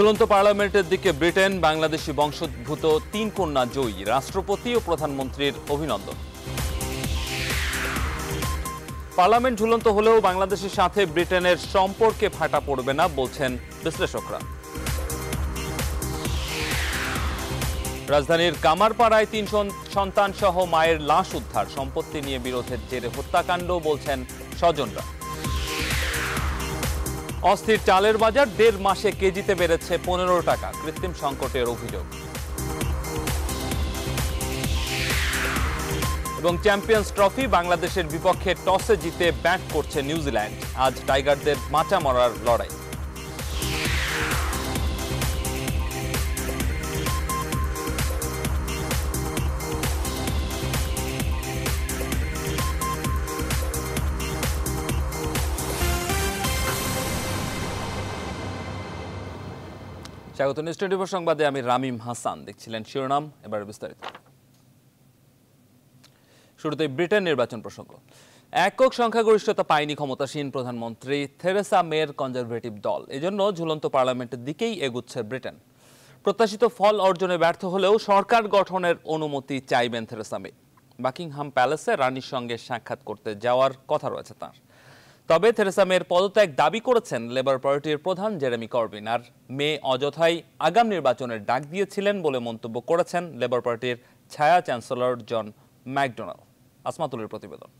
ঝুলন্ত পার্লামেন্টের দিকে ব্রিটেন বাংলাদেশি বংশোদ্ভূত তিন কন্যা জয়ী রাষ্ট্রপতি ও প্রধানমন্ত্রীর অভিনন্দন পার্লামেন্ট ঝুলন্ত হলেও বাংলাদেশের সাথে ব্রিটেনের সম্পর্কে ফাটা পড়বে না বলছেন বিশ্লেষকরা রাজধানীর কামারপাড়ায় তিন সন্তান সহ মায়ের লাশ উদ্ধার সম্পত্তি নিয়ে বিরোধের জেরে হত্যাকাণ্ড বলছেন স্বজনরা অস্থির চালের বাজার দেড় মাসে কেজিতে বেড়েছে পনেরো টাকা কৃত্রিম সংকটের অভিযোগ এবং চ্যাম্পিয়ন্স ট্রফি বাংলাদেশের বিপক্ষে টসে জিতে ব্যাট করছে নিউজিল্যান্ড আজ টাইগারদের মাচা মরার লড়াই স্বাগত নিউজ সংবাদে আমি রামিম হাসান দেখছিলেন শিরোনাম এবার বিস্তারিত শুরুতে ব্রিটেন নির্বাচন প্রসঙ্গ একক সংখ্যাগরিষ্ঠতা পায়নি ক্ষমতাসীন প্রধানমন্ত্রী থেরেসা মেয়ের কনজারভেটিভ দল এজন্য ঝুলন্ত পার্লামেন্টের দিকেই এগুচ্ছে ব্রিটেন প্রত্যাশিত ফল অর্জনে ব্যর্থ হলেও সরকার গঠনের অনুমতি চাইবেন থেরেসা মে বাকিংহাম প্যালেসে রানীর সঙ্গে সাক্ষাৎ করতে যাওয়ার কথা রয়েছে তাঁর তবে থেরেসা মেয়ের পদত্যাগ দাবি করেছেন লেবার পার্টির প্রধান জেরেমি করবিন আর মে অযথাই আগাম নির্বাচনের ডাক দিয়েছিলেন বলে মন্তব্য করেছেন লেবার পার্টির ছায়া চ্যান্সেলর জন ম্যাকডোনাল আসমাতুলের প্রতিবেদন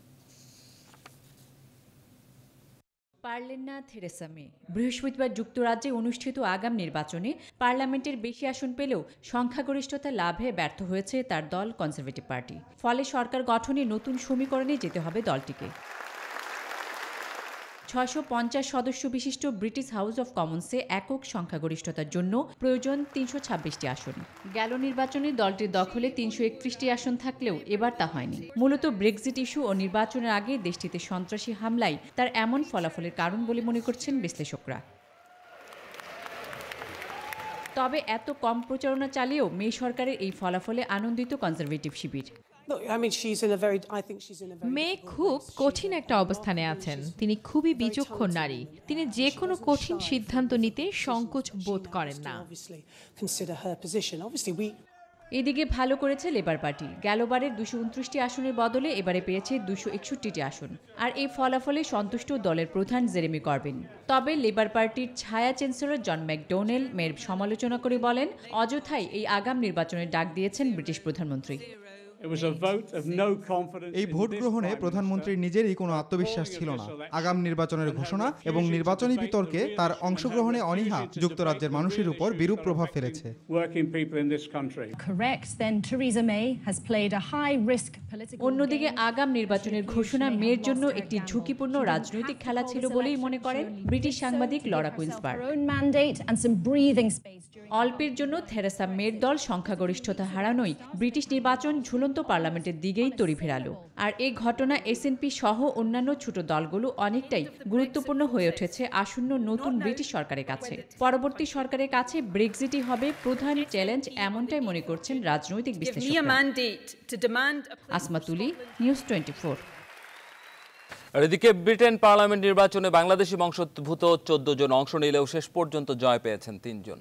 পারলেন না থেরেসা মে বৃহস্পতিবার যুক্তরাজ্যে অনুষ্ঠিত আগাম নির্বাচনে পার্লামেন্টের বেশি আসন পেলেও সংখ্যাগরিষ্ঠতা লাভে ব্যর্থ হয়েছে তার দল কনজারভেটিভ পার্টি ফলে সরকার গঠনে নতুন সমীকরণে যেতে হবে দলটিকে ছয়শো পঞ্চাশ সদস্য বিশিষ্ট ব্রিটিশ হাউস অফ কমন্সে একক সংখ্যাগরিষ্ঠতার জন্য প্রয়োজন তিনশো ছাব্বিশটি আসন গেল নির্বাচনে দলটির দখলে তিনশো একত্রিশটি আসন থাকলেও এবার তা হয়নি মূলত ব্রেক্সিট ইস্যু ও নির্বাচনের আগে দেশটিতে সন্ত্রাসী হামলাই তার এমন ফলাফলের কারণ বলে মনে করছেন বিশ্লেষকরা তবে এত কম প্রচারণা চালিয়েও মে সরকারের এই ফলাফলে আনন্দিত কনজারভেটিভ শিবির মেয়ে খুব কঠিন একটা অবস্থানে আছেন তিনি খুবই বিচক্ষণ নারী তিনি যে কোনো কঠিন সিদ্ধান্ত নিতে সংকোচ বোধ করেন না এদিকে ভালো করেছে লেবার পার্টি গেলবারের দুশো উনত্রিশটি আসনের বদলে এবারে পেয়েছে দুশো একষট্টিটি আসন আর এই ফলাফলে সন্তুষ্ট দলের প্রধান জেরেমি করবেন তবে লেবার পার্টির ছায়া চ্যান্সেলর জন ম্যাকডোনেল মেয়ের সমালোচনা করে বলেন অযথাই এই আগাম নির্বাচনের ডাক দিয়েছেন ব্রিটিশ প্রধানমন্ত্রী এই ভোট গ্রহণে প্রধানমন্ত্রীর নিজেরই কোনো আত্মবিশ্বাস ছিল না আগাম নির্বাচনের ঘোষণা এবং নির্বাচনী বিতর্কে তার অংশগ্রহণে অনীহা যুক্তরাজ্যের মানুষের উপর বিরূপ প্রভাব ফেলেছে অন্যদিকে আগাম নির্বাচনের ঘোষণা মেয়ের জন্য একটি ঝুঁকিপূর্ণ রাজনৈতিক খেলা ছিল বলেই মনে করেন ব্রিটিশ সাংবাদিক লড়া কুইন্সবার অল্পের জন্য থেরেসা মেয়ের দল সংখ্যাগরিষ্ঠতা হারানোই ব্রিটিশ নির্বাচন ঝুলন উড়ন্ত পার্লামেন্টের দিকেই তড়ি ফেরালো আর এই ঘটনা এসএনপি সহ অন্যান্য ছোট দলগুলো অনেকটাই গুরুত্বপূর্ণ হয়ে উঠেছে আসন্ন নতুন ব্রিটিশ সরকারের কাছে পরবর্তী সরকারের কাছে ব্রেক্সিটই হবে প্রধান চ্যালেঞ্জ এমনটাই মনে করছেন রাজনৈতিক বিশ্লেষকরা নিউজ টোয়েন্টি ফোর আর এদিকে ব্রিটেন পার্লামেন্ট নির্বাচনে বাংলাদেশি বংশোদ্ভূত চোদ্দ জন অংশ নিলেও শেষ পর্যন্ত জয় পেয়েছেন তিনজন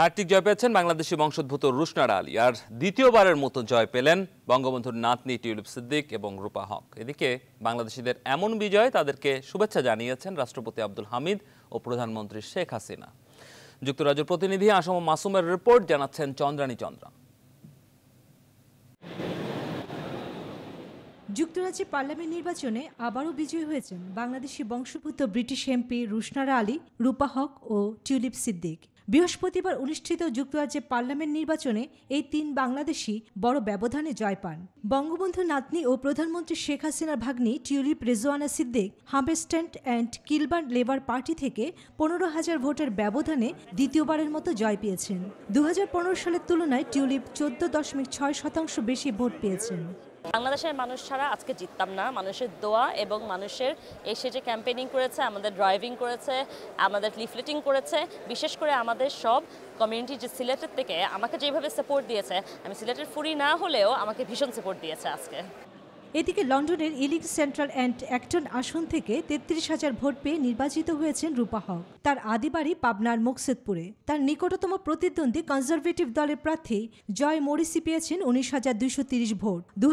হ্যাট্রিক জয় পেয়েছেন বাংলাদেশি বংশোদ্ভূত রুশনার আলী আর দ্বিতীয়বারের মতো জয় পেলেন বঙ্গবন্ধুর নাতনি টিউলিপ সিদ্দিক এবং রূপা হক এদিকে বাংলাদেশিদের এমন বিজয় তাদেরকে শুভেচ্ছা জানিয়েছেন রাষ্ট্রপতি আব্দুল হামিদ ও প্রধানমন্ত্রী শেখ হাসিনা যুক্তরাজ্যের প্রতিনিধি আসম মাসুমের রিপোর্ট জানাচ্ছেন চন্দ্রানী চন্দ্রা যুক্তরাজ্যে পার্লামেন্ট নির্বাচনে আবারও বিজয়ী হয়েছেন বাংলাদেশি বংশোদ্ভূত ব্রিটিশ এমপি রুশনারা আলী রূপা হক ও টিউলিপ সিদ্দিক বৃহস্পতিবার অনুষ্ঠিত যুক্তরাজ্যে পার্লামেন্ট নির্বাচনে এই তিন বাংলাদেশি বড় ব্যবধানে জয় পান বঙ্গবন্ধু নাতনি ও প্রধানমন্ত্রী শেখ হাসিনার ভাগ্নি টিউলিপ রেজোয়ানা সিদ্দিক হামেস্ট্যান্ট অ্যান্ড কিলবার্ন লেবার পার্টি থেকে পনেরো হাজার ভোটের ব্যবধানে দ্বিতীয়বারের মতো জয় পেয়েছেন দু সালের তুলনায় টিউলিপ চোদ্দ দশমিক ছয় শতাংশ বেশি ভোট পেয়েছেন বাংলাদেশের মানুষ ছাড়া আজকে জিততাম না মানুষের দোয়া এবং মানুষের এসে যে ক্যাম্পেনিং করেছে আমাদের ড্রাইভিং করেছে আমাদের লিফলেটিং করেছে বিশেষ করে আমাদের সব কমিউনিটি যে সিলেটের থেকে আমাকে যেভাবে সাপোর্ট দিয়েছে আমি সিলেটের ফুরি না হলেও আমাকে ভীষণ সাপোর্ট দিয়েছে আজকে এদিকে লন্ডনের ইলিং সেন্ট্রাল অ্যান্ড অ্যাক্টন আসন থেকে তেত্রিশ হাজার ভোট পেয়ে নির্বাচিত হয়েছেন রূপা হক তার আদি বাড়ি পাবনার মুকসেদপুরে তার নিকটতম প্রতিদ্বন্দ্বী কনজারভেটিভ দলের প্রার্থী জয় মরিসি পেয়েছেন উনিশ হাজার দুইশো তিরিশ ভোট দু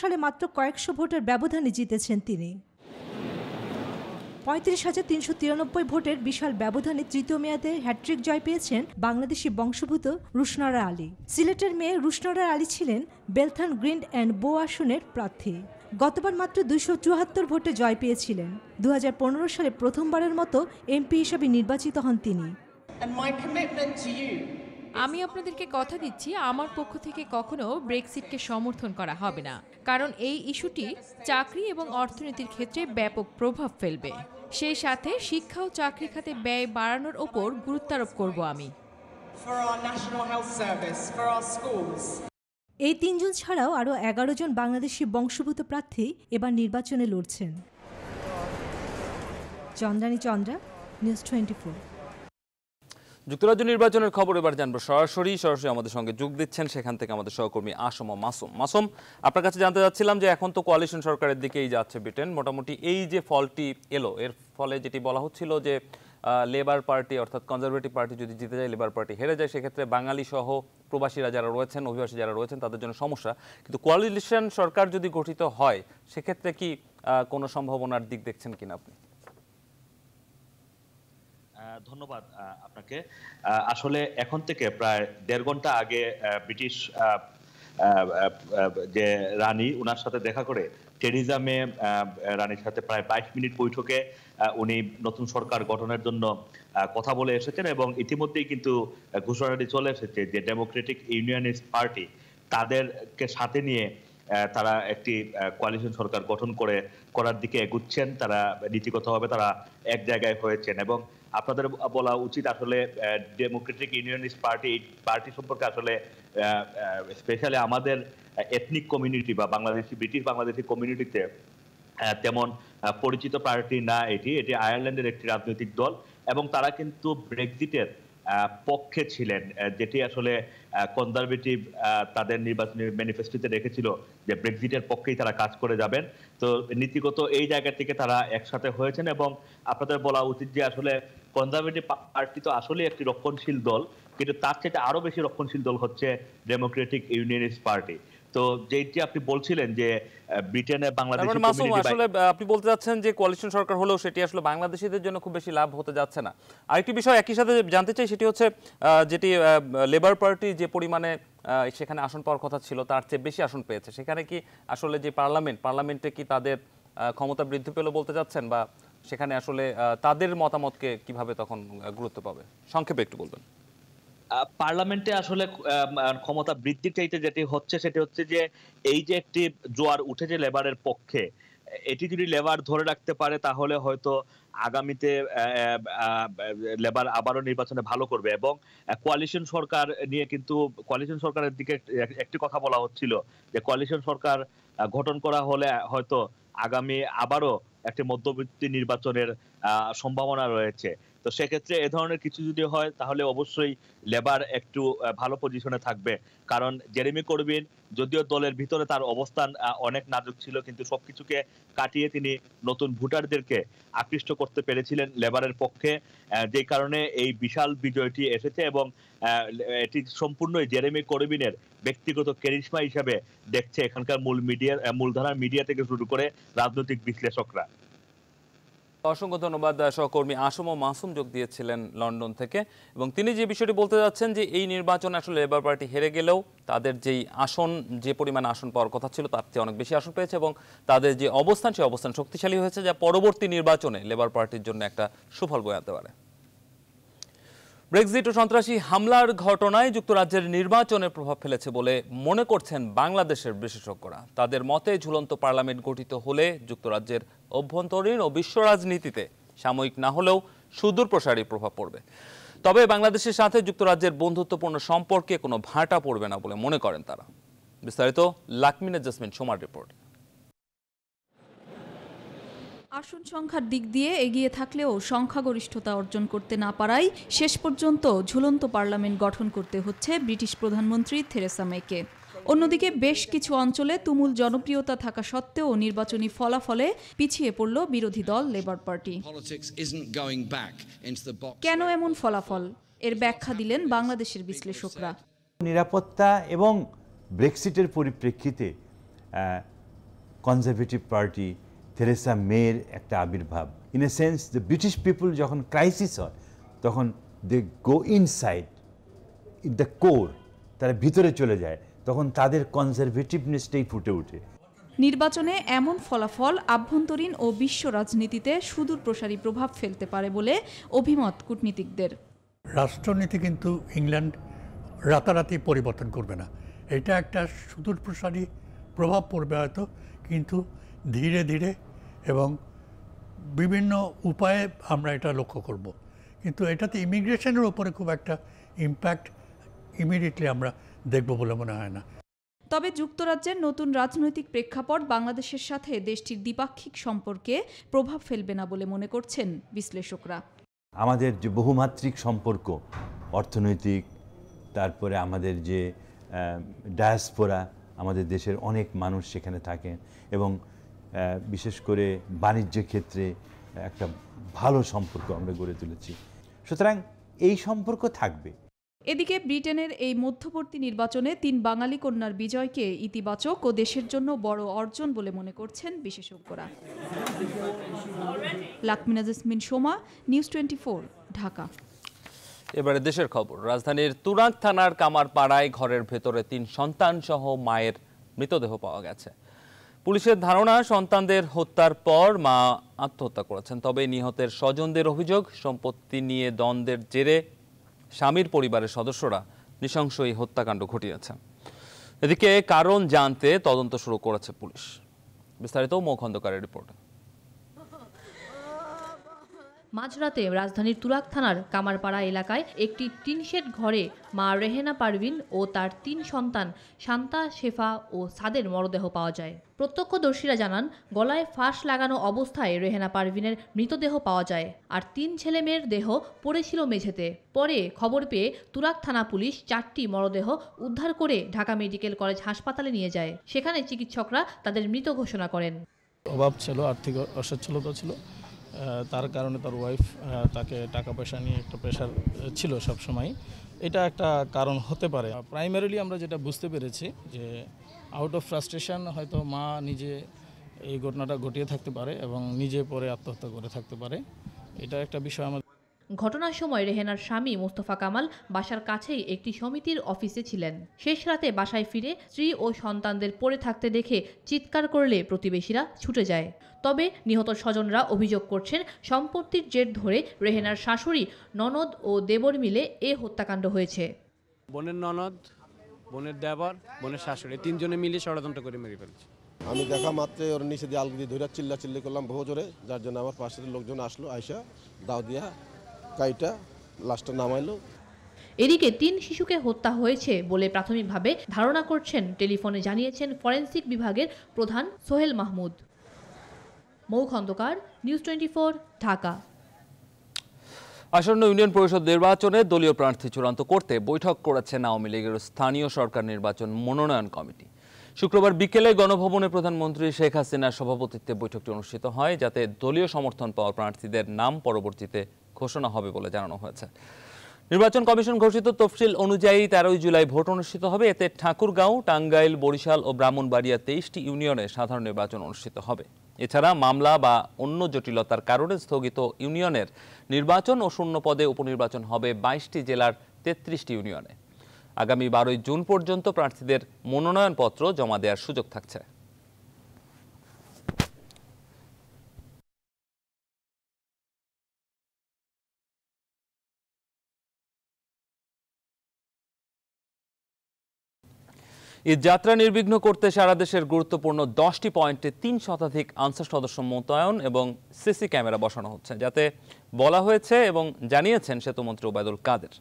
সালে মাত্র কয়েকশো ভোটের ব্যবধানে জিতেছেন তিনি পঁয়ত্রিশ হাজার তিনশো তিরানব্বই ভোটের বিশাল ব্যবধানে তৃতীয় মেয়াদে হ্যাট্রিক জয় পেয়েছেন বাংলাদেশি বংশভূত রুশনারা আলী সিলেটের মেয়ে রুশনারা আলী ছিলেন বেলথান গ্রিন অ্যান্ড বো আসনের প্রার্থী গতবার মাত্র দুইশো চুয়াত্তর ভোটে জয় পেয়েছিলেন দু সালে প্রথমবারের মতো এমপি হিসাবে নির্বাচিত হন তিনি And my commitment to you আমি আপনাদেরকে কথা দিচ্ছি আমার পক্ষ থেকে কখনো ব্রেক্সিটকে সমর্থন করা হবে না কারণ এই ইস্যুটি চাকরি এবং অর্থনীতির ক্ষেত্রে ব্যাপক প্রভাব ফেলবে সেই সাথে শিক্ষা ও চাকরি খাতে ব্যয় বাড়ানোর ওপর গুরুত্বারোপ করব আমি এই তিনজন ছাড়াও আরও এগারো জন বাংলাদেশি বংশভূত প্রার্থী এবার নির্বাচনে লড়ছেন Chandrani Chandra News Twenty Four যুক্তরাজ্য নির্বাচনের খবর এবার জানবো সরাসরি সরাসরি আমাদের সঙ্গে যোগ দিচ্ছেন সেখান থেকে আমাদের সহকর্মী আসম মাসুম মাসুম আপনার কাছে জানতে চাচ্ছিলাম যে এখন তো কোয়ালিশন সরকারের দিকেই যাচ্ছে ব্রিটেন মোটামুটি এই যে ফলটি এলো এর ফলে যেটি বলা হচ্ছিল যে লেবার পার্টি অর্থাৎ কনজারভেটিভ পার্টি যদি জিতে যায় লেবার পার্টি হেরে যায় সেক্ষেত্রে বাঙালি সহ প্রবাসীরা যারা রয়েছেন অভিবাসী যারা রয়েছেন তাদের জন্য সমস্যা কিন্তু কোয়ালিশন সরকার যদি গঠিত হয় সেক্ষেত্রে কি কোনো সম্ভাবনার দিক দেখছেন কিনা আপনি ধন্যবাদ আপনাকে আসলে এখন থেকে প্রায় দেড় ঘন্টা আগে ব্রিটিশ যে রানী ওনার সাথে দেখা করে টেরিজা মে রানীর সাথে প্রায় বাইশ মিনিট বৈঠকে উনি নতুন সরকার গঠনের জন্য কথা বলে এসেছেন এবং ইতিমধ্যেই কিন্তু ঘোষণাটি চলে এসেছে যে ডেমোক্রেটিক ইউনিয়নিস্ট পার্টি তাদেরকে সাথে নিয়ে তারা একটি কোয়ালিশন সরকার গঠন করে করার দিকে এগুচ্ছেন তারা নীতিগতভাবে তারা এক জায়গায় হয়েছেন এবং আপনাদের বলা উচিত আসলে ডেমোক্রেটিক ইউনিয়নিস্ট পার্টি পার্টি সম্পর্কে আসলে স্পেশালি আমাদের এথনিক কমিউনিটি বা বাংলাদেশি ব্রিটিশ বাংলাদেশি কমিউনিটিতে তেমন পরিচিত পার্টি না এটি এটি আয়ারল্যান্ডের একটি রাজনৈতিক দল এবং তারা কিন্তু ব্রেক্সিটের পক্ষে ছিলেন যেটি আসলে কনজারভেটিভ তাদের নির্বাচনী ম্যানিফেস্টোতে রেখেছিল যে ব্রেক্সিটের পক্ষেই তারা কাজ করে যাবেন তো নীতিগত এই জায়গা থেকে তারা একসাথে হয়েছেন এবং আপনাদের বলা উচিত যে আসলে কনজারভেটিভ পার্টি তো আসলে একটি রক্ষণশীল দল কিন্তু তার চেয়ে আরো বেশি রক্ষণশীল দল হচ্ছে ডেমোক্রেটিক ইউনিয়নিস্ট পার্টি তো যেটি আপনি বলছিলেন যে ব্রিটেনে মানে বাংলাদেশ মাসুম আসলে আপনি বলতে যাচ্ছেন যে কোয়ালিশন সরকার হলেও সেটি আসলে বাংলাদেশীদের জন্য খুব বেশি লাভ হতে যাচ্ছে না আরেকটি বিষয় একই সাথে জানতে চাই সেটি হচ্ছে যেটি লেবার পার্টি যে পরিমাণে সেখানে আসন পাওয়ার কথা ছিল তার চেয়ে বেশি আসন পেয়েছে সেখানে কি আসলে যে পার্লামেন্ট পার্লামেন্টে কি তাদের ক্ষমতা বৃদ্ধি পেল বলতে যাচ্ছেন বা সেখানে আসলে তাদের মতামতকে কিভাবে তখন গুরুত্ব পাবে সংক্ষেপে একটু বলবেন পার্লামেন্টে আসলে ক্ষমতা বৃদ্ধি চাইতে যেটি হচ্ছে সেটি হচ্ছে যে এই যে একটি জোয়ার উঠেছে লেবারের পক্ষে এটি যদি লেবার ধরে রাখতে পারে তাহলে হয়তো আগামীতে লেবার আবারও নির্বাচনে ভালো করবে এবং কোয়ালিশন সরকার নিয়ে কিন্তু কোয়ালিশন সরকারের দিকে একটি কথা বলা হচ্ছিল যে কোয়ালিশন সরকার গঠন করা হলে হয়তো আগামী আবারও একটি মধ্যবর্তী নির্বাচনের সম্ভাবনা রয়েছে তো সেক্ষেত্রে এ ধরনের কিছু যদি হয় তাহলে অবশ্যই লেবার একটু ভালো পজিশনে থাকবে কারণ জেরেমি করবিন যদিও দলের ভিতরে তার অবস্থান অনেক নাজুক ছিল কিন্তু সবকিছুকে কাটিয়ে তিনি নতুন ভোটারদেরকে আকৃষ্ট করতে পেরেছিলেন লেবারের পক্ষে যে কারণে এই বিশাল বিজয়টি এসেছে এবং এটি সম্পূর্ণই জেরেমি করবিনের ব্যক্তিগত কেরিশমা হিসাবে দেখছে এখানকার মূল মিডিয়া মূলধারার মিডিয়া থেকে শুরু করে রাজনৈতিক বিশ্লেষকরা অসংখ্য ধন্যবাদ সহকর্মী আসম ও মাসুম যোগ দিয়েছিলেন লন্ডন থেকে এবং তিনি যে বিষয়টি বলতে যাচ্ছেন যে এই নির্বাচন আসলে লেবার পার্টি হেরে গেলেও তাদের যেই আসন যে পরিমাণ আসন পাওয়ার কথা ছিল তার চেয়ে অনেক বেশি আসন পেয়েছে এবং তাদের যে অবস্থান সেই অবস্থান শক্তিশালী হয়েছে যা পরবর্তী নির্বাচনে লেবার পার্টির জন্য একটা সুফল বয়ে আনতে পারে ব্রেক্সিট ও সন্ত্রাসী হামলার ঘটনায় যুক্তরাজ্যের নির্বাচনে প্রভাব ফেলেছে বলে মনে করছেন বাংলাদেশের বিশেষজ্ঞরা তাদের মতে ঝুলন্ত পার্লামেন্ট গঠিত হলে যুক্তরাজ্যের অভ্যন্তরীণ ও বিশ্ব রাজনীতিতে সাময়িক না হলেও সুদূর প্রসারী প্রভাব পড়বে তবে বাংলাদেশের সাথে যুক্তরাজ্যের বন্ধুত্বপূর্ণ সম্পর্কে কোনো ভাটা পড়বে না বলে মনে করেন তারা বিস্তারিত লাকমিনে জাসমিন সোমার রিপোর্ট আসন সংখ্যার দিক দিয়ে এগিয়ে থাকলেও সংখ্যাগরিষ্ঠতা অর্জন করতে না পারায় শেষ পর্যন্ত ঝুলন্ত পার্লামেন্ট গঠন করতে হচ্ছে ব্রিটিশ প্রধানমন্ত্রী থেরেসা মেকে অন্যদিকে বেশ কিছু অঞ্চলে তুমুল জনপ্রিয়তা থাকা সত্ত্বেও নির্বাচনী ফলাফলে পিছিয়ে পড়ল বিরোধী দল লেবার পার্টি কেন এমন ফলাফল এর ব্যাখ্যা দিলেন বাংলাদেশের বিশ্লেষকরা নিরাপত্তা এবং ব্রেক্সিটের পরিপ্রেক্ষিতে কনজারভেটিভ পার্টি থেরেসা মেয়ের একটা আবির্ভাব in a sense the British people যখন ক্রাইসিস হয় তখন they go inside in the core তারা ভিতরে চলে যায় তখন তাদের কনজারভেটিভনেসটাই ফুটে ওঠে নির্বাচনে এমন ফলাফল আভ্যন্তরীণ ও বিশ্ব রাজনীতিতে সুদূর প্রসারী প্রভাব ফেলতে পারে বলে অভিমত কূটনীতিকদের রাষ্ট্রনীতি কিন্তু ইংল্যান্ড রাতারাতি পরিবর্তন করবে না এটা একটা সুদূর প্রসারী প্রভাব পড়বে হয়তো কিন্তু ধীরে ধীরে এবং বিভিন্ন উপায়ে আমরা এটা লক্ষ্য করব কিন্তু এটাতে ইমিগ্রেশনের ওপরে খুব একটা ইম্প্যাক্ট ইমিডিয়েটলি আমরা দেখব বলে মনে হয় না তবে যুক্তরাজ্যের নতুন রাজনৈতিক প্রেক্ষাপট বাংলাদেশের সাথে দেশটির দ্বিপাক্ষিক সম্পর্কে প্রভাব ফেলবে না বলে মনে করছেন বিশ্লেষকরা আমাদের যে বহুমাত্রিক সম্পর্ক অর্থনৈতিক তারপরে আমাদের যে ডায়াসপোরা আমাদের দেশের অনেক মানুষ সেখানে থাকেন এবং বিশেষ করে বাণিজ্য ক্ষেত্রে একটা ভালো সম্পর্ক আমরা গড়ে তুলেছি সুতরাং এই সম্পর্ক থাকবে এদিকে ব্রিটেনের এই মধ্যবর্তী নির্বাচনে তিন বাঙালি কন্যার বিজয়কে ইতিবাচক ও দেশের জন্য বড় অর্জন বলে মনে করছেন বিশেষজ্ঞরা লাকমিনাজ সোমা নিউজ টোয়েন্টি ঢাকা এবারে দেশের খবর রাজধানীর তুরাগ থানার কামারপাড়ায় ঘরের ভেতরে তিন সন্তান সহ মায়ের মৃতদেহ পাওয়া গেছে পুলিশের ধারণা সন্তানদের হত্যার পর মা আত্মহত্যা করেছেন তবে নিহতের স্বজনদের অভিযোগ সম্পত্তি নিয়ে দ্বন্দ্বের জেরে স্বামীর পরিবারের সদস্যরা নৃশংস এই হত্যাকাণ্ড ঘটিয়েছে এদিকে কারণ জানতে তদন্ত শুরু করেছে পুলিশ বিস্তারিত মৌ খন্দকারের রিপোর্ট মাঝরাতে রাজধানীর তুরাক থানার কামারপাড়া এলাকায় একটি টিনশেড ঘরে মা রেহেনা পারভিন ও তার তিন সন্তান শান্তা শেফা ও সাদের মরদেহ পাওয়া যায় প্রত্যক্ষদর্শীরা জানান গলায় ফাঁস লাগানো অবস্থায় রেহেনা পারভিনের মৃতদেহ পাওয়া যায় আর তিন ছেলেমেয়ের দেহ পড়েছিল মেঝেতে পরে খবর পেয়ে তুরাক থানা পুলিশ চারটি মরদেহ উদ্ধার করে ঢাকা মেডিকেল কলেজ হাসপাতালে নিয়ে যায় সেখানে চিকিৎসকরা তাদের মৃত ঘোষণা করেন অভাব ছিল আর্থিক অসচ্ছলতা ছিল তার কারণে তার ওয়াইফ তাকে টাকা পয়সা নিয়ে একটা প্রেশার ছিল সব সময় এটা একটা কারণ হতে পারে প্রাইমারিলি আমরা যেটা বুঝতে পেরেছি যে আউট অফ ফ্রাস্ট্রেশন হয়তো মা নিজে এই ঘটনাটা ঘটিয়ে থাকতে পারে এবং নিজে পরে আত্মহত্যা করে থাকতে পারে এটা একটা বিষয় আমাদের ঘটনার সময় রেহেনার স্বামী মোস্তফা কামাল বাসার কাছেই একটি সমিতির অফিসে ছিলেন শেষ রাতে বাসায় ফিরে স্ত্রী ও সন্তানদের পড়ে থাকতে দেখে চিৎকার করলে প্রতিবেশীরা ছুটে যায় তবে নিহত স্বজনরা অভিযোগ করছেন সম্পত্তির জের ধরে রেহেনার শাশুড়ি ননদ ও দেবর মিলে এ হত্যাকাণ্ড হয়েছে বোনের ননদ বোনের দেবর বোনের শাশুড়ি তিনজনে মিলে ষড়যন্ত্র করে মেরে ফেলছে আমি দেখা মাত্রে ওর নিচে দিয়ে আলগি ধরে চিল্লা চিল্লি করলাম বহু জোরে যার জন্য আমার পাশের লোকজন আসলো আইসা দাও দিয়া গাড়িটা লাশটা নামাইলো এদিকে তিন শিশুকে হত্যা হয়েছে বলে প্রাথমিকভাবে ধারণা করছেন টেলিফোনে জানিয়েছেন ফরেন্সিক বিভাগের প্রধান সোহেল মাহমুদ মৌ খন্দকার নিউজ টোয়েন্টি ঢাকা আসন্ন ইউনিয়ন পরিষদ নির্বাচনে দলীয় প্রার্থী চূড়ান্ত করতে বৈঠক করেছে আওয়ামী লীগের স্থানীয় সরকার নির্বাচন মনোনয়ন কমিটি শুক্রবার বিকেলে গণভবনে প্রধানমন্ত্রী শেখ হাসিনার সভাপতিত্বে বৈঠকটি অনুষ্ঠিত হয় যাতে দলীয় সমর্থন পাওয়া প্রার্থীদের নাম পরবর্তীতে ঘোষণা হবে বলে জানানো হয়েছে নির্বাচন কমিশন ঘোষিত তফসিল অনুযায়ী তেরোই জুলাই ভোট অনুষ্ঠিত হবে এতে ঠাকুরগাঁও টাঙ্গাইল বরিশাল ও ব্রাহ্মণবাড়িয়া তেইশটি ইউনিয়নে সাধারণ নির্বাচন অনুষ্ঠিত হবে এছাড়া মামলা বা অন্য জটিলতার কারণে স্থগিত ইউনিয়নের নির্বাচন ও শূন্য পদে উপনির্বাচন হবে বাইশটি জেলার তেত্রিশটি ইউনিয়নে আগামী বারোই জুন পর্যন্ত প্রার্থীদের মনোনয়নপত্র জমা দেওয়ার সুযোগ থাকছে ঈদ যাত্রা নির্বিঘ্ন করতে সারা দেশের গুরুত্বপূর্ণ দশটি পয়েন্টে তিন শতাধিক আনসার সদস্য মোতায়ন এবং সিসি ক্যামেরা বসানো হচ্ছে যাতে বলা হয়েছে এবং জানিয়েছেন সেতুমন্ত্রী ওবায়দুল কাদের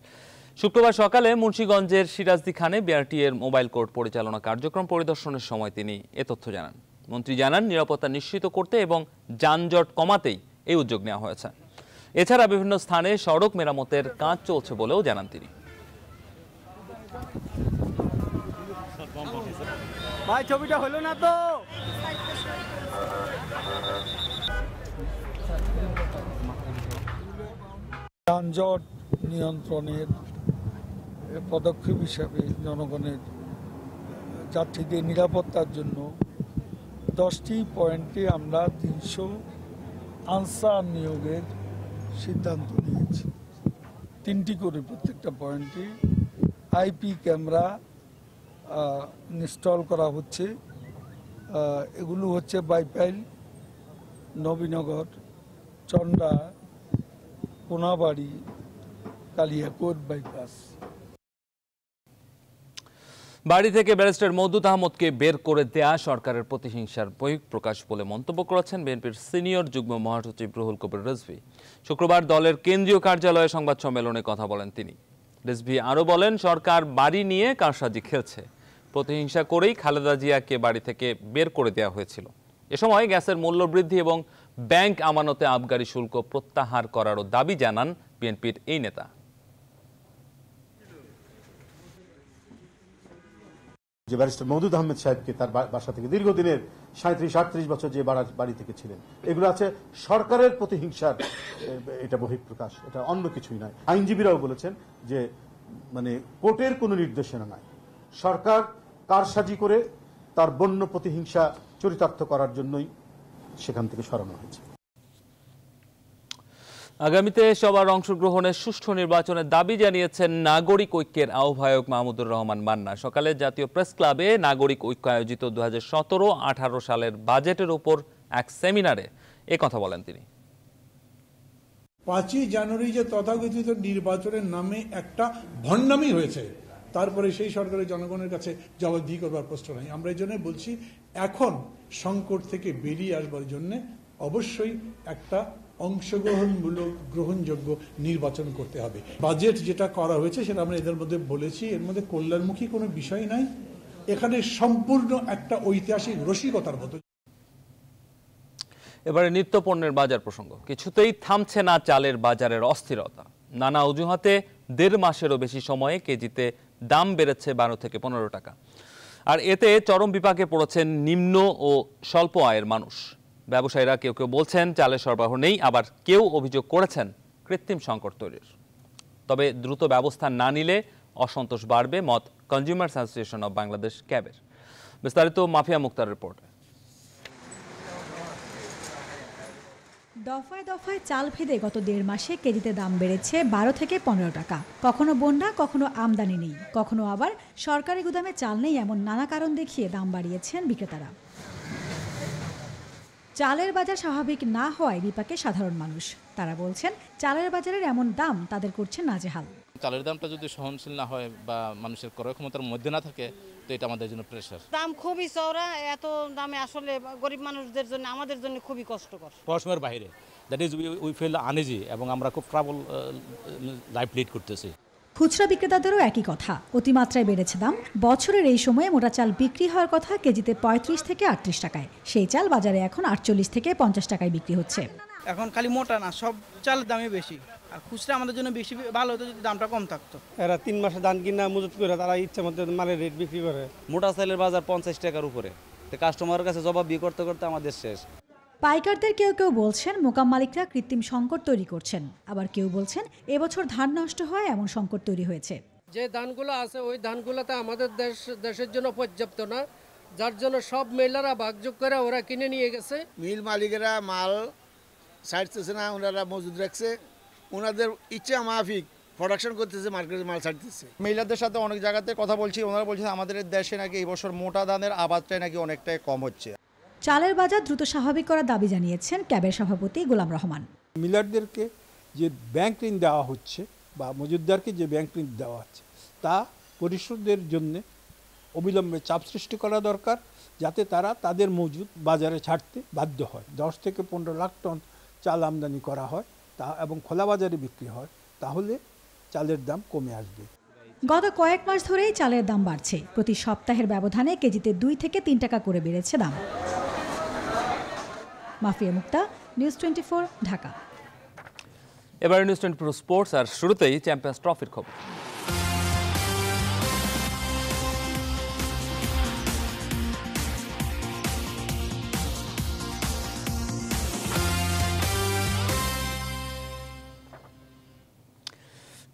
শুক্রবার সকালে মুন্সীগঞ্জের সিরাজদি খানে বিআরটি এর মোবাইল কোর্ট পরিচালনা কার্যক্রম পরিদর্শনের সময় তিনি এ তথ্য জানান মন্ত্রী জানান নিরাপত্তা নিশ্চিত করতে এবং যানজট কমাতেই এই উদ্যোগ নেওয়া হয়েছে এছাড়া বিভিন্ন স্থানে সড়ক মেরামতের কাজ চলছে বলেও জানান তিনি ভাই ছবিটা হলো না তো যানজট নিয়ন্ত্রণের পদক্ষেপ হিসাবে জনগণের যাত্রীদের নিরাপত্তার জন্য দশটি পয়েন্টে আমরা তিনশো আনসার নিয়োগের সিদ্ধান্ত নিয়েছি তিনটি করে প্রত্যেকটা পয়েন্টে আইপি ক্যামেরা ইনস্টল করা হচ্ছে এগুলো হচ্ছে বাইপাইল নবীনগর চন্ডা কোনাবাড়ি কালিয়াকোট বাইপাস বাড়ি থেকে ব্যারিস্টার মদুদ আহমদকে বের করে দেয়া সরকারের প্রতিহিংসার বহিক প্রকাশ বলে মন্তব্য করেছেন বিএনপির সিনিয়র যুগ্ম মহাসচিব রুহুল কবির রজভী শুক্রবার দলের কেন্দ্রীয় কার্যালয়ে সংবাদ সম্মেলনে কথা বলেন তিনি রেজভি আরও বলেন সরকার বাড়ি নিয়ে কারসাজি খেলছে প্রতিহিংসা করেই খালেদা জিয়াকে বাড়ি থেকে বের করে দেওয়া হয়েছিল এ সময় গ্যাসের মূল্য বৃদ্ধি এবং ব্যাংক আমানতে আবগারি শুল্ক প্রত্যাহার করারও দাবি জানান বিএনপির এই নেতা যে ব্যারিস্টার মহদুদ আহমেদ সাহেবকে তার বাসা থেকে দীর্ঘদিনের সাঁত্রিশ আটত্রিশ বছর যে বাড়ি থেকে ছিলেন এগুলো আছে সরকারের প্রতিহিংসার এটা বহিঃপ্রকাশ এটা অন্য কিছুই নয় আইনজীবীরাও বলেছেন যে মানে কোর্টের কোনো নির্দেশনা নাই সরকার কারসাজি করে তার বন্য প্রতিহিংসা চরিতার্থ করার জন্যই সেখান থেকে সরানো হয়েছে আগামীতে সবার অংশগ্রহণে সুষ্ঠু নির্বাচনের দাবি জানিয়েছেন নাগরিক ঐক্যের আহ্বায়ক মাহমুদুর রহমান মান্না সকালে জাতীয় প্রেস ক্লাবে নাগরিক ঐক্য আয়োজিত দু হাজার সতেরো আঠারো সালের বাজেটের ওপর এক সেমিনারে কথা বলেন তিনি পাঁচই জানুয়ারি যে তথাকথিত নির্বাচনের নামে একটা ভণ্ডামি হয়েছে তারপরে সেই সরকারের জনগণের কাছে জবাবদিহি করবার প্রশ্ন নাই আমরা এই জন্য বলছি এখন সংকট থেকে বেরিয়ে আসবার জন্য অবশ্যই একটা অংশগ্রহণমূলক গ্রহণযোগ্য নির্বাচন করতে হবে বাজেট যেটা করা হয়েছে সেটা আমরা এদের মধ্যে বলেছি এর মধ্যে কল্যাণমুখী কোনো বিষয় নাই এখানে সম্পূর্ণ একটা ঐতিহাসিক রসিকতার মতো এবারে নিত্য পণ্যের বাজার প্রসঙ্গ কিছুতেই থামছে না চালের বাজারের অস্থিরতা নানা অজুহাতে দেড় মাসেরও বেশি সময়ে কেজিতে দাম বেড়েছে বারো থেকে পনেরো টাকা আর এতে চরম বিপাকে পড়েছেন নিম্ন ও স্বল্প আয়ের মানুষ ব্যবসায়ীরা কেউ কেউ বলছেন চালের সরবরাহ নেই আবার কেউ অভিযোগ করেছেন কৃত্রিম সংকট তৈরির তবে দ্রুত ব্যবস্থা না নিলে অসন্তোষ বাড়বে মত কনজিউমার অ্যাসোসিয়েশন অব বাংলাদেশ ক্যাবের বিস্তারিত মাফিয়া মুক্তার রিপোর্টে দফায় দফায় চাল ভেদে গত দেড় মাসে কেজিতে দাম বেড়েছে বারো থেকে পনেরো টাকা কখনো বন্যা কখনো আমদানি নেই কখনো আবার সরকারি গুদামে চাল নেই এমন নানা কারণ দেখিয়ে দাম বাড়িয়েছেন বিক্রেতারা চালের বাজার স্বাভাবিক না হওয়ায় বিপাকে সাধারণ মানুষ তারা বলছেন চালের বাজারের এমন দাম তাদের করছে নাজেহাল চালের দামটা যদি সহনশীল না হয় বা মানুষের ক্রয় ক্ষমতার মধ্যে না থাকে তো এটা আমাদের জন্য প্রেশার দাম খুবই চওড়া এত দামে আসলে গরিব মানুষদের জন্য আমাদের জন্য খুবই কষ্টকর পড়াশোনার বাইরে that is we feel uneasy এবং আমরা খুব ট্রাভেল লাইফ লিড করতেছি খুচরা বিক্রেতাদেরও একই কথা অতিমাত্রায় বেড়েছে দাম বছরের এই সময়ে মোটা চাল বিক্রি হওয়ার কথা কেজিতে পঁয়ত্রিশ থেকে আটত্রিশ টাকায় সেই চাল বাজারে এখন আটচল্লিশ থেকে পঞ্চাশ টাকায় বিক্রি হচ্ছে এখন খালি মোটা না সব চাল দামে বেশি আর খুচরা আমাদের জন্য বেশি ভালো হতো যদি দামটা কম থাকতো এরা তিন মাসে ধান কিনা মজুত করে তারা ইচ্ছা মতো মালের রেট বিক্রি করে মোটা চালের বাজার পঞ্চাশ টাকার উপরে তো কাস্টমারের কাছে জবাব বিয়ে করতে করতে আমাদের শেষ পাইকারদের কেউ কেউ বলছেন মোকাম মালিকরা কৃত্রিম সংকট তৈরি করছেন আবার কেউ বলছেন এবছর ধান নষ্ট হয় এমন সংকট তৈরি হয়েছে যে ধানগুলো আছে ওই ধানগুলোতে আমাদের দেশ দেশের জন্য পর্যাপ্ত না যার জন্য সব মেলারা ভাগযোগ করে ওরা কিনে নিয়ে গেছে মিল মালিকেরা মাল ছাড়তেছে না ওনারা মজুদ রাখছে ওনাদের ইচ্ছা মাফিক প্রোডাকশন করতেছে মার্কেটে মাল ছাড়তেছে মহিলাদের সাথে অনেক জায়গাতে কথা বলছি ওনারা বলছেন আমাদের দেশে নাকি এই বছর মোটা ধানের আবাদটাই নাকি অনেকটাই কম হচ্ছে চালের বাজার দ্রুত স্বাভাবিক করার দাবি জানিয়েছেন ক্যাবের সভাপতি গোলাম রহমান মিলারদেরকে যে ব্যাংক ঋণ দেওয়া হচ্ছে বা মজুদ্দারকে যে ব্যাংক ঋণ দেওয়া হচ্ছে তা পরিশোধের জন্য অবিলম্বে চাপ সৃষ্টি করা দরকার যাতে তারা তাদের মজুদ বাজারে ছাড়তে বাধ্য হয় দশ থেকে পনেরো লাখ টন চাল আমদানি করা হয় তা এবং খোলা বাজারে বিক্রি হয় তাহলে চালের দাম কমে আসবে গত কয়েক মাস ধরেই চালের দাম বাড়ছে প্রতি সপ্তাহের ব্যবধানে কেজিতে দুই থেকে তিন টাকা করে বেড়েছে দাম মাফিয়া মুক্তা নিউজ টোয়েন্টি ঢাকা এবার নিউজ টোয়েন্টি ফোর স্পোর্টস আর শুরুতেই চ্যাম্পিয়ন্স ট্রফির খবর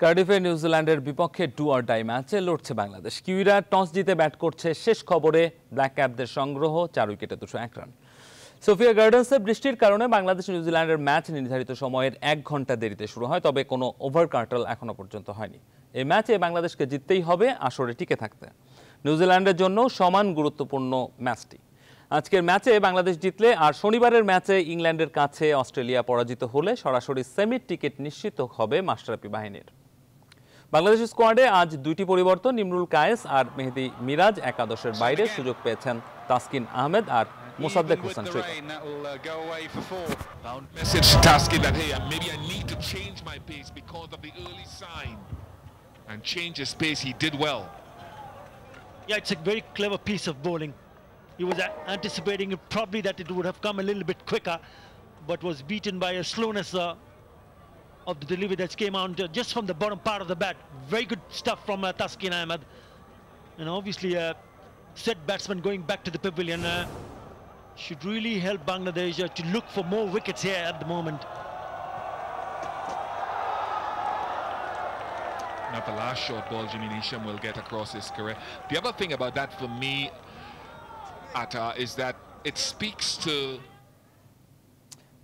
কার্ডিফে নিউজিল্যান্ডের বিপক্ষে ডু আর ডাই ম্যাচে লড়ছে বাংলাদেশ কিউইরা টস জিতে ব্যাট করছে শেষ খবরে ব্ল্যাক ক্যাপদের সংগ্রহ চার উইকেটে দুশো এক রান সোফিয়া গার্ডেন্সে বৃষ্টির কারণে বাংলাদেশ নিউজিল্যান্ডের ম্যাচ নির্ধারিত সময়ের এক ঘন্টা দেরিতে শুরু হয় তবে কোনো ওভার কার্টাল এখনও পর্যন্ত হয়নি এই ম্যাচে বাংলাদেশকে জিততেই হবে আসরে টিকে থাকতে নিউজিল্যান্ডের জন্য সমান গুরুত্বপূর্ণ ম্যাচটি আজকের ম্যাচে বাংলাদেশ জিতলে আর শনিবারের ম্যাচে ইংল্যান্ডের কাছে অস্ট্রেলিয়া পরাজিত হলে সরাসরি সেমির টিকিট নিশ্চিত হবে মাস্টারাপি বাহিনীর বাংলাদেশ স্কোয়াডে আজ দুইটি পরিবর্তন ইমরুল কায়েস আর মেহেদি মিরাজ একাদশের বাইরে সুযোগ পেয়েছেন তাসকিন আহমেদ আর Mossadeq Hossain Sheikh. Message Tasky that hey, maybe I need to change my pace because of the early sign. And change his pace, he did well. Yeah, it's a very clever piece of bowling. He was anticipating probably that it would have come a little bit quicker, but was beaten by a slowness uh, of the delivery that came out uh, just from the bottom part of the bat. Very good stuff from uh, Taskin Ahmed. And obviously, uh, set batsman going back to the pavilion. Uh, should really help Bangladesh to look for more wickets here at the moment. Not the last short ball Jimmy Nisham will get across his career. The other thing about that for me, Atta, is that it speaks to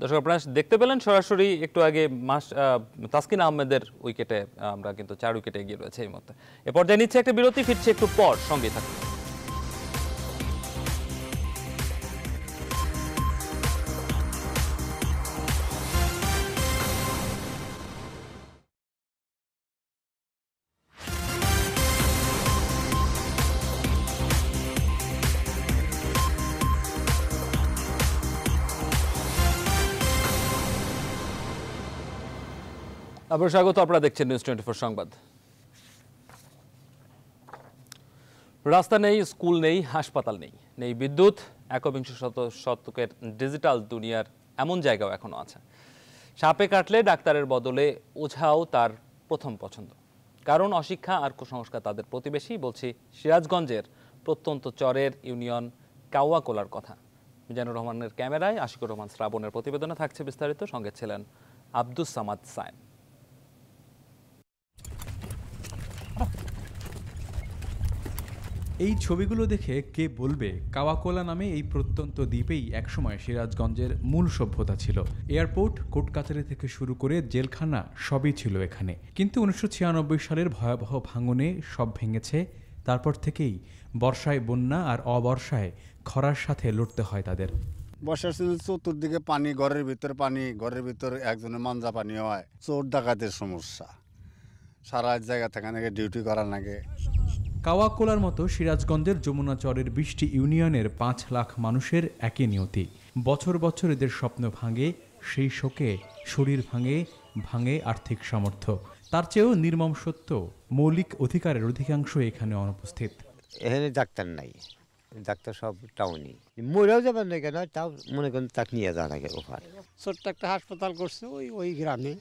দর্শক আপনারা দেখতে পেলেন সরাসরি একটু আগে মাস তাসকিন আহমেদের উইকেটে আমরা কিন্তু চার উইকেটে এগিয়ে রয়েছে এই মধ্যে এ পর্যায়ে নিচ্ছে একটা বিরতি ফিরছে একটু পর সঙ্গে থাকবে আবার স্বাগত আপনারা দেখছেন নিউজ টোয়েন্টি ফোর সংবাদ রাস্তা নেই স্কুল নেই হাসপাতাল নেই নেই বিদ্যুৎ একবিংশ শত শতকের ডিজিটাল দুনিয়ার এমন জায়গাও এখনও আছে সাপে কাটলে ডাক্তারের বদলে ওঝাও তার প্রথম পছন্দ কারণ অশিক্ষা আর কুসংস্কার তাদের প্রতিবেশী বলছি সিরাজগঞ্জের প্রত্যন্ত চরের ইউনিয়ন কাওয়াকোলার কথা মিজানুর রহমানের ক্যামেরায় আশিকুর রহমান শ্রাবণের প্রতিবেদনে থাকছে বিস্তারিত সঙ্গে ছিলেন আব্দুস সামাদ সায়েন এই ছবিগুলো দেখে কে বলবে কাওয়াকোলা নামে এই প্রত্যন্ত দ্বীপেই একসময় সিরাজগঞ্জের মূল সভ্যতা ছিল এয়ারপোর্ট কোর্ট কাচারি থেকে শুরু করে জেলখানা সবই ছিল এখানে কিন্তু উনিশশো সালের ভয়াবহ ভাঙনে সব ভেঙেছে তারপর থেকেই বর্ষায় বন্যা আর অবর্ষায় খরার সাথে লড়তে হয় তাদের বর্ষার সময় চতুর্দিকে পানি ঘরের ভিতর পানি ঘরের ভিতর একজনের মাঞ্জা পানি হয় চোর ডাকাতের সমস্যা সারা জায়গা থাকা ডিউটি করা লাগে কাওয়াকোলার মতো সিরাজগঞ্জের যমুনাচরের বৃষ্টি ইউনিয়নের পাঁচ লাখ মানুষের একই নিয়তি বছর বছর এদের স্বপ্ন ভাঙে সেই শোকে শরীর ভাঙে ভাঙে আর্থিক সামর্থ্য তার চেয়েও নির্মম সত্য মৌলিক অধিকারের অধিকাংশ এখানে অনুপস্থিত এখানে ডাক্তার নাই ডাক্তার সব টাউনি মরেও যাবেন না কেন তাও মনে করেন তাকে নিয়ে যাওয়া লাগে ওপার ছোট্ট একটা হাসপাতাল করছে ওই ওই গ্রামে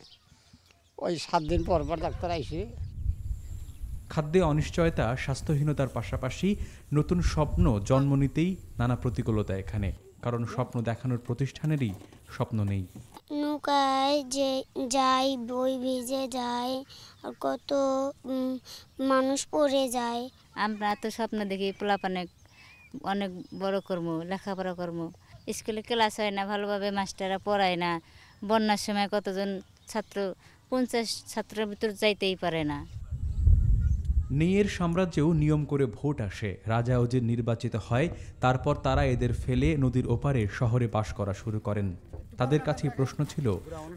ওই সাত দিন পর পর ডাক্তার আইসে খাদ্যে অনিশ্চয়তা স্বাস্থ্যহীনতার পাশাপাশি নতুন স্বপ্ন জন্ম নিতেই নানা প্রতিকূলতা এখানে কারণ স্বপ্ন দেখানোর প্রতিষ্ঠানেরই স্বপ্ন নেই নৌকায় যে যাই বই ভিজে যায় আর কত মানুষ পড়ে যায় আমরা তো স্বপ্ন দেখি পোলাপানে অনেক বড় কর্ম লেখাপড়া কর্ম স্কুলে ক্লাস হয় না ভালোভাবে মাস্টাররা পড়ায় না বন্যার সময় কতজন ছাত্র পঞ্চাশ ছাত্রের ভিতর যাইতেই পারে না নেয়ের সাম্রাজ্যেও নিয়ম করে ভোট আসে রাজা যে নির্বাচিত হয় তারপর তারা এদের ফেলে নদীর ওপারে শহরে বাস করা শুরু করেন তাদের কাছে প্রশ্ন ছিল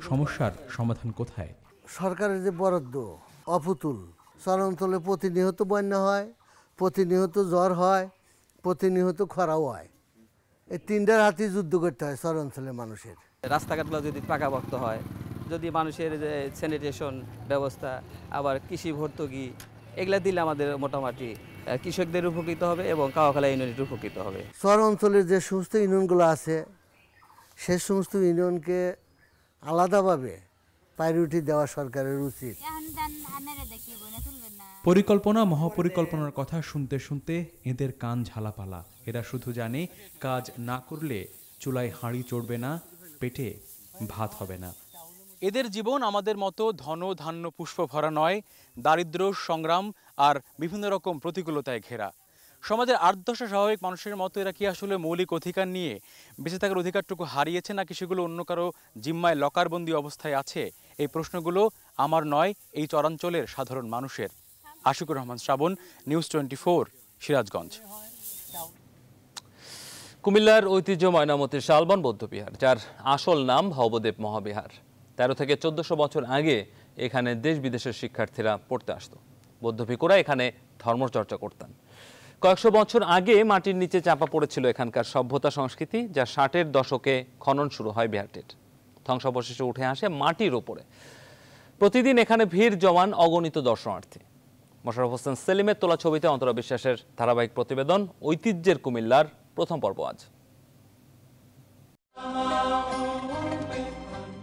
সমস্যার সমাধান কোথায় সরকারের যে বরাদ্দ অপুতুল চরাঞ্চলে প্রতিনিহত বন্যা হয় প্রতিনিহত জ্বর হয় প্রতিনিহত খরাও হয় এই তিনটার হাতে যুদ্ধ করতে হয় চরাঞ্চলের মানুষের রাস্তাঘাটগুলো যদি পাকাভক্ত হয় যদি মানুষের যে স্যানিটেশন ব্যবস্থা আবার কৃষি ভর্তুকি এগুলা দিলে আমাদের মোটামুটি কৃষকদের উপকৃত হবে এবং কাওয়াখালা ইউনিয়নের উপকৃত হবে শহর অঞ্চলের যে সমস্ত ইউনিয়নগুলো আছে সে সমস্ত ইউনিয়নকে আলাদাভাবে প্রায়োরিটি দেওয়া সরকারের উচিত পরিকল্পনা মহাপরিকল্পনার কথা শুনতে শুনতে এদের কান ঝালাপালা এরা শুধু জানে কাজ না করলে চুলায় হাঁড়ি চড়বে না পেটে ভাত হবে না এদের জীবন আমাদের মতো ধন ধান্য পুষ্প ভরা নয় দারিদ্র সংগ্রাম আর বিভিন্ন রকম প্রতিকূলতায় ঘেরা সমাজের আর্দশা স্বাভাবিক মানুষের মতো এরা কি আসলে মৌলিক অধিকার নিয়ে বেঁচে থাকার অধিকারটুকু হারিয়েছে নাকি সেগুলো অন্য কারো জিম্মায় লকারবন্দি অবস্থায় আছে এই প্রশ্নগুলো আমার নয় এই চরাঞ্চলের সাধারণ মানুষের Ashiqur Rahman Shrabon News Twenty Four Sirajganj কুমিল্লার ঐতিহ্য ময়নামতির শালবন বৌদ্ধবিহার যার আসল নাম ভবদেব মহাবিহার তেরো থেকে চোদ্দশো বছর আগে এখানে দেশ বিদেশের শিক্ষার্থীরা পড়তে আসতো বৌদ্ধ ভিকুরা এখানে ধর্মচর্চা করতেন কয়েকশো বছর আগে মাটির নিচে চাপা পড়েছিল এখানকার সভ্যতা সংস্কৃতি যা ষাটের দশকে খনন শুরু হয় বিহারটির ধ্বংসাবশেষে উঠে আসে মাটির ওপরে প্রতিদিন এখানে ভিড় জমান অগণিত দর্শনার্থী মোশারফ হোসেন সেলিমের তোলা ছবিতে অন্তরা বিশ্বাসের ধারাবাহিক প্রতিবেদন ঐতিহ্যের কুমিল্লার প্রথম পর্ব আজ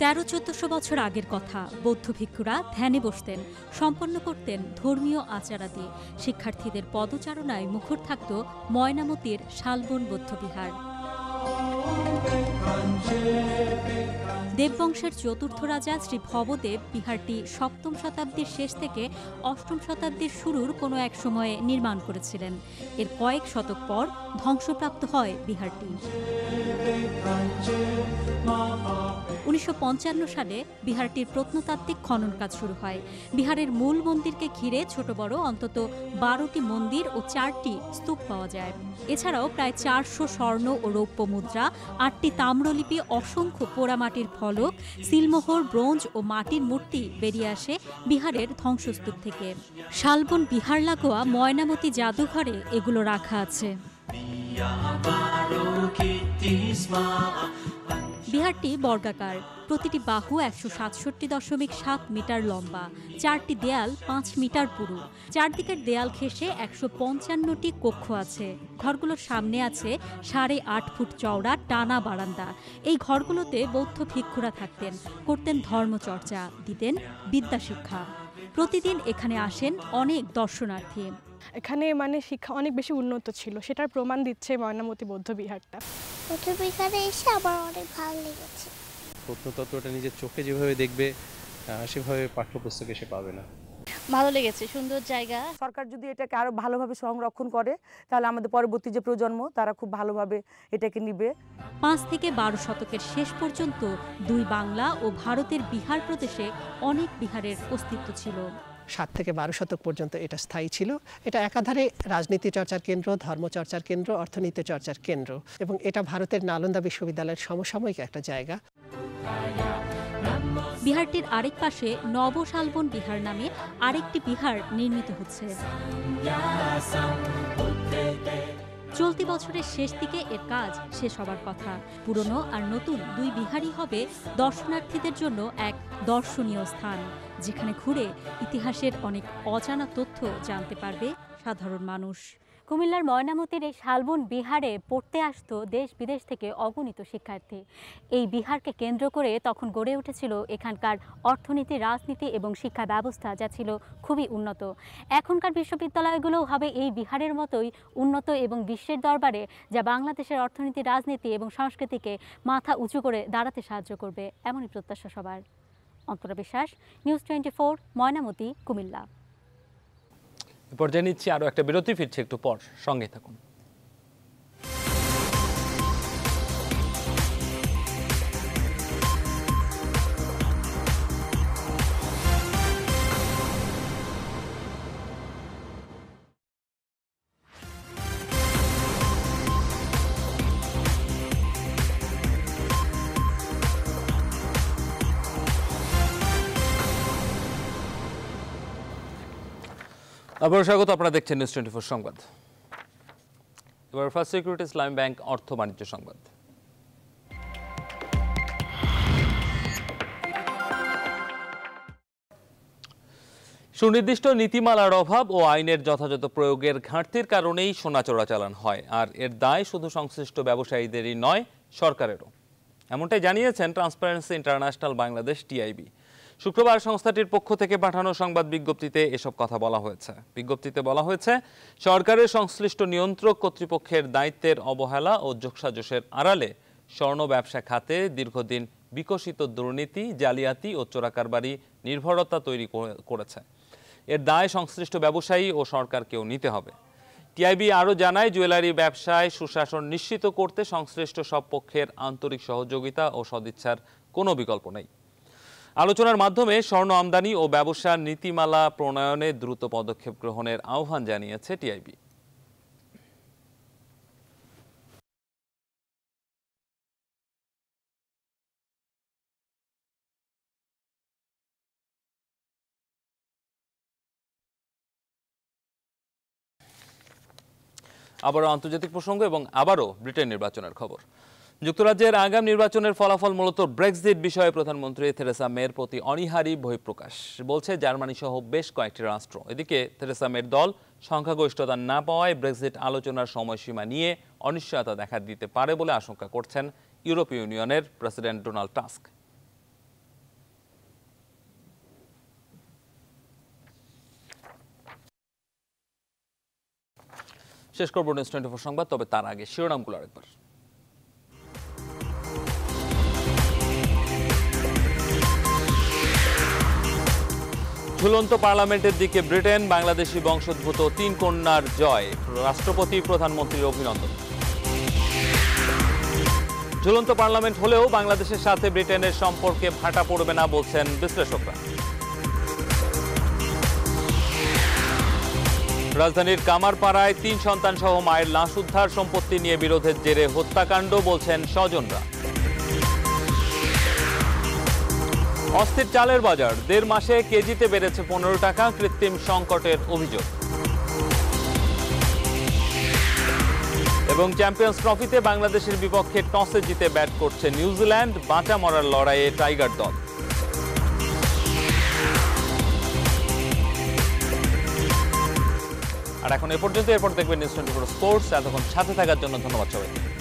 তেরো চোদ্দশো বছর আগের কথা বৌদ্ধ ভিক্ষুরা ধ্যানে বসতেন সম্পন্ন করতেন ধর্মীয় আচারাদি শিক্ষার্থীদের পদচারণায় মুখর থাকত ময়নামতির শালবন বৌদ্ধবিহার দেববংশের চতুর্থ রাজা শ্রী ভবদেব বিহারটি সপ্তম শতাব্দীর শেষ থেকে অষ্টম শতাব্দীর শুরুর কোনো এক সময়ে নির্মাণ করেছিলেন এর কয়েক শতক পর ধ্বংসপ্রাপ্ত হয় বিহারটি উনিশশো সালে বিহারটির প্রত্নতাত্ত্বিক খনন কাজ শুরু হয় বিহারের মূল মন্দিরকে ঘিরে ছোট বড় অন্তত বারোটি মন্দির ও চারটি স্তূপ পাওয়া যায় এছাড়াও প্রায় চারশো স্বর্ণ ও রৌপ্য মুদ্রা আটটি তাম্রলিপি অসংখ্য পোড়ামাটির ফলক সিলমোহর ব্রোঞ্জ ও মাটির মূর্তি বেরিয়ে আসে বিহারের ধ্বংসস্তূপ থেকে শালবন বিহার লাগোয়া ময়নামতি জাদুঘরে এগুলো রাখা আছে বিহারটি বর্গাকার প্রতিটি বাহু একশো সাতষট্টি দশমিক সাত মিটার লম্বা চারটি দেয়াল পাঁচ মিটার পুরু চারদিকের দেয়াল ঘেসে একশো পঞ্চান্নটি কক্ষ আছে ঘরগুলোর সামনে আছে সাড়ে আট ফুট চওড়া টানা বারান্দা এই ঘরগুলোতে বৌদ্ধ ভিক্ষুরা থাকতেন করতেন ধর্মচর্চা দিতেন বিদ্যা শিক্ষা প্রতিদিন এখানে আসেন অনেক দর্শনার্থী এখানে মানে শিক্ষা অনেক বেশি উন্নত ছিল সেটার প্রমাণ দিচ্ছে ময়নামতি বৌদ্ধ বিহারটা প্রতিবেকারে এসে আমার অনেক ভালো লেগেছে প্রত্নতত্ত্বটা নিজের চোখে যেভাবে দেখবে সেভাবে পাঠ্যপুস্তকে সে পাবে না ভালো লেগেছে সুন্দর জায়গা সরকার যদি এটাকে আরও ভালোভাবে সংরক্ষণ করে তাহলে আমাদের পরবর্তী যে প্রজন্ম তারা খুব ভালোভাবে এটাকে নিবে পাঁচ থেকে বারো শতকের শেষ পর্যন্ত দুই বাংলা ও ভারতের বিহার প্রদেশে অনেক বিহারের অস্তিত্ব ছিল সাত থেকে বারো শতক পর্যন্ত এটা স্থায়ী ছিল এটা একাধারে রাজনীতি চর্চার কেন্দ্র ধর্মচর্চার কেন্দ্র অর্থনীতি চর্চার কেন্দ্র এবং এটা ভারতের নালন্দা বিশ্ববিদ্যালয়ের সমসাময়িক একটা জায়গা বিহারটির আরেক পাশে নব শালবন বিহার নামে আরেকটি বিহার নির্মিত হচ্ছে চলতি বছরের শেষ দিকে এর কাজ শেষ হবার কথা পুরনো আর নতুন দুই বিহারই হবে দর্শনার্থীদের জন্য এক দর্শনীয় স্থান যেখানে ঘুরে ইতিহাসের অনেক অজানা তথ্য জানতে পারবে সাধারণ মানুষ কুমিল্লার ময়নামতির এই শালবন বিহারে পড়তে আসত দেশ বিদেশ থেকে অগণিত শিক্ষার্থী এই বিহারকে কেন্দ্র করে তখন গড়ে উঠেছিল এখানকার অর্থনীতি রাজনীতি এবং শিক্ষা ব্যবস্থা যা ছিল খুবই উন্নত এখনকার বিশ্ববিদ্যালয়গুলোও হবে এই বিহারের মতোই উন্নত এবং বিশ্বের দরবারে যা বাংলাদেশের অর্থনীতি রাজনীতি এবং সংস্কৃতিকে মাথা উঁচু করে দাঁড়াতে সাহায্য করবে এমনই প্রত্যাশা সবার Antara Biswas News Twenty Four Mainamati Comilla এরপর জেনে নিচ্ছি আরও একটা বিরতি ফিরছে একটু পর সঙ্গে থাকুন আবার স্বাগত আপনারা দেখছেন নিউজ টোয়েন্টি ফোর সংবাদ এবার ফার্স্ট সিকিউরিটি ইসলাম ব্যাংক অর্থ বাণিজ্য সংবাদ সুনির্দিষ্ট নীতিমালার অভাব ও আইনের যথাযথ প্রয়োগের ঘাটতির কারণেই সোনা চোরাচালান হয় আর এর দায় শুধু সংশ্লিষ্ট ব্যবসায়ীদেরই নয় সরকারেরও এমনটাই জানিয়েছেন ট্রান্সপারেন্সি ইন্টারন্যাশনাল বাংলাদেশ টিআইবি শুক্রবার সংস্থাটির পক্ষ থেকে পাঠানো সংবাদ বিজ্ঞপ্তিতে এসব কথা বলা হয়েছে বিজ্ঞপ্তিতে বলা হয়েছে সরকারের সংশ্লিষ্ট নিয়ন্ত্রক কর্তৃপক্ষের দায়িত্বের অবহেলা ও যোগসাজসের আড়ালে স্বর্ণ ব্যবসা খাতে দীর্ঘদিন বিকশিত দুর্নীতি জালিয়াতি ও চোরাকারবারি নির্ভরতা তৈরি করেছে এর দায় সংশ্লিষ্ট ব্যবসায়ী ও সরকারকেও নিতে হবে টিআইবি আরও জানায় জুয়েলারি ব্যবসায় সুশাসন নিশ্চিত করতে সংশ্লিষ্ট সব পক্ষের আন্তরিক সহযোগিতা ও সদিচ্ছার কোনো বিকল্প নেই আলোচনার মাধ্যমে স্বর্ণ আমদানি ও ব্যবসা নীতিমালা প্রণয়নে দ্রুত পদক্ষেপ গ্রহণের আহ্বান জানিয়েছে টিআইবি আবারও আন্তর্জাতিক প্রসঙ্গ এবং আবারও ব্রিটেন নির্বাচনের খবর যুক্তরাজ্যের আগাম নির্বাচনের ফলাফল মূলত ব্রেক্সিট বিষয়ে প্রধানমন্ত্রী থেরেসা মেয়ের প্রতি অনিহারি বহিঃপ্রকাশ বলছে জার্মানি সহ বেশ কয়েকটি রাষ্ট্র এদিকে থেরেসা মেয়ের দল সংখ্যাগরিষ্ঠতা না পাওয়ায় ব্রেক্সিট আলোচনার সময়সীমা নিয়ে অনিশ্চয়তা দেখা দিতে পারে বলে আশঙ্কা করছেন ইউরোপীয় ইউনিয়নের প্রেসিডেন্ট ডোনাল্ড টাস্ক শেষ করব নিউজ টোয়েন্টি ফোর সংবাদ তবে তার আগে শিরোনামগুলো আরেকবার ঝুলন্ত পার্লামেন্টের দিকে ব্রিটেন বাংলাদেশি বংশোদ্ভূত তিন কন্যার জয় রাষ্ট্রপতি প্রধানমন্ত্রীর অভিনন্দন ঝুলন্ত পার্লামেন্ট হলেও বাংলাদেশের সাথে ব্রিটেনের সম্পর্কে ভাটা পড়বে না বলছেন বিশ্লেষকরা রাজধানীর কামারপাড়ায় তিন সন্তানসহ মায়ের লাশ উদ্ধার সম্পত্তি নিয়ে বিরোধের জেরে হত্যাকাণ্ড বলছেন স্বজনরা অস্থির চালের বাজার দেড় মাসে কেজিতে বেড়েছে পনেরো টাকা কৃত্রিম সংকটের অভিযোগ এবং চ্যাম্পিয়ন্স ট্রফিতে বাংলাদেশের বিপক্ষে টসে জিতে ব্যাট করছে নিউজিল্যান্ড বাঁচা মরার লড়াইয়ে টাইগার দল আর এখন এ পর্যন্ত এরপর দেখবেন নিউজ টোয়েন্টি ফোর স্পোর্টস এতক্ষণ সাথে থাকার জন্য ধন্যবাদ সবাইকে